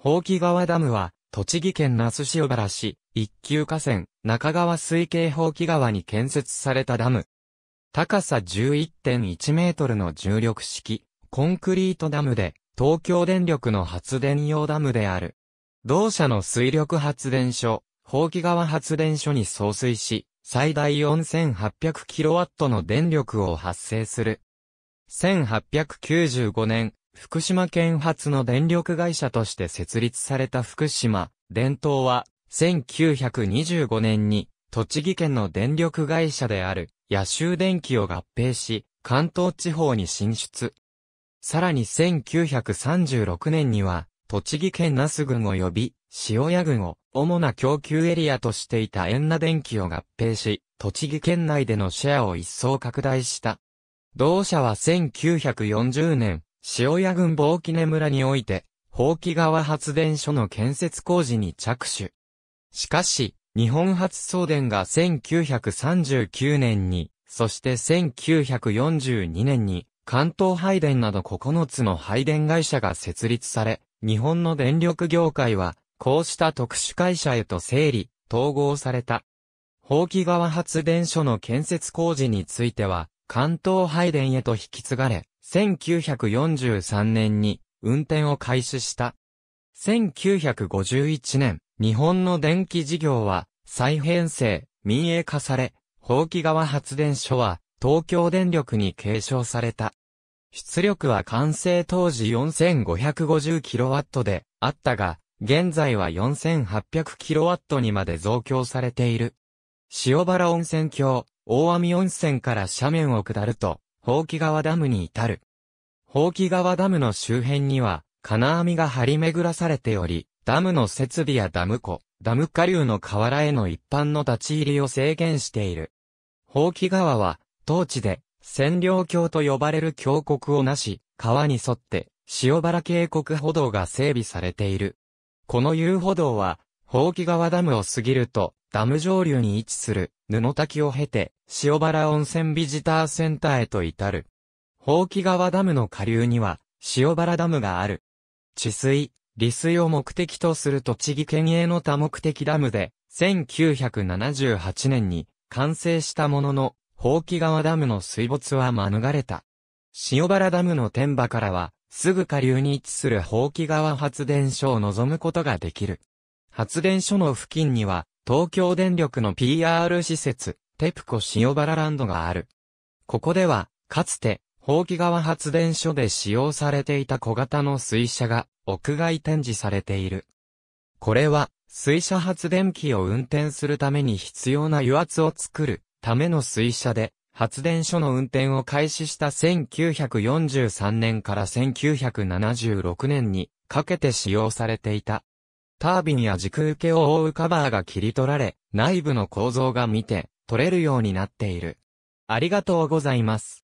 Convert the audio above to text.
宝木川ダムは、栃木県那須塩原市、一級河川、中川水系宝木川に建設されたダム。高さ11.1メートルの重力式、コンクリートダムで、東京電力の発電用ダムである。同社の水力発電所、宝木川発電所に送水し、最大4 8 0 0ットの電力を発生する。1895年、福島県発の電力会社として設立された福島、電灯は、1925年に、栃木県の電力会社である、野州電機を合併し、関東地方に進出。さらに1936年には、栃木県那須郡及び、塩谷郡を、主な供給エリアとしていた円那電機を合併し、栃木県内でのシェアを一層拡大した。同社は1940年、塩屋郡某木根村において、宝器川発電所の建設工事に着手。しかし、日本初送電が1939年に、そして1942年に、関東配電など9つの配電会社が設立され、日本の電力業界は、こうした特殊会社へと整理、統合された。宝器川発電所の建設工事については、関東配電へと引き継がれ、1943年に運転を開始した。1951年、日本の電気事業は再編成、民営化され、放規側発電所は東京電力に継承された。出力は完成当時 4550kW であったが、現在は 4800kW にまで増強されている。塩原温泉郷、大網温泉から斜面を下ると、宝器川ダムに至る。宝器川ダムの周辺には、金網が張り巡らされており、ダムの設備やダム湖、ダム下流の河原への一般の立ち入りを制限している。宝器川は、当地で、占領橋と呼ばれる峡谷をなし、川に沿って、塩原渓谷歩道が整備されている。この遊歩道は、宝木川ダムを過ぎると、ダム上流に位置する、布滝を経て、塩原温泉ビジターセンターへと至る。宝木川ダムの下流には、塩原ダムがある。治水、利水を目的とする栃木県営の多目的ダムで、1978年に完成したものの、宝木川ダムの水没は免れた。塩原ダムの天場からは、すぐ下流に位置する宝木川発電所を望むことができる。発電所の付近には、東京電力の PR 施設、テプコ塩原ランドがある。ここでは、かつて、宝棄川発電所で使用されていた小型の水車が屋外展示されている。これは、水車発電機を運転するために必要な油圧を作るための水車で、発電所の運転を開始した1943年から1976年にかけて使用されていたタービンや軸受けを覆うカバーが切り取られ、内部の構造が見て、取れるようになっている。ありがとうございます。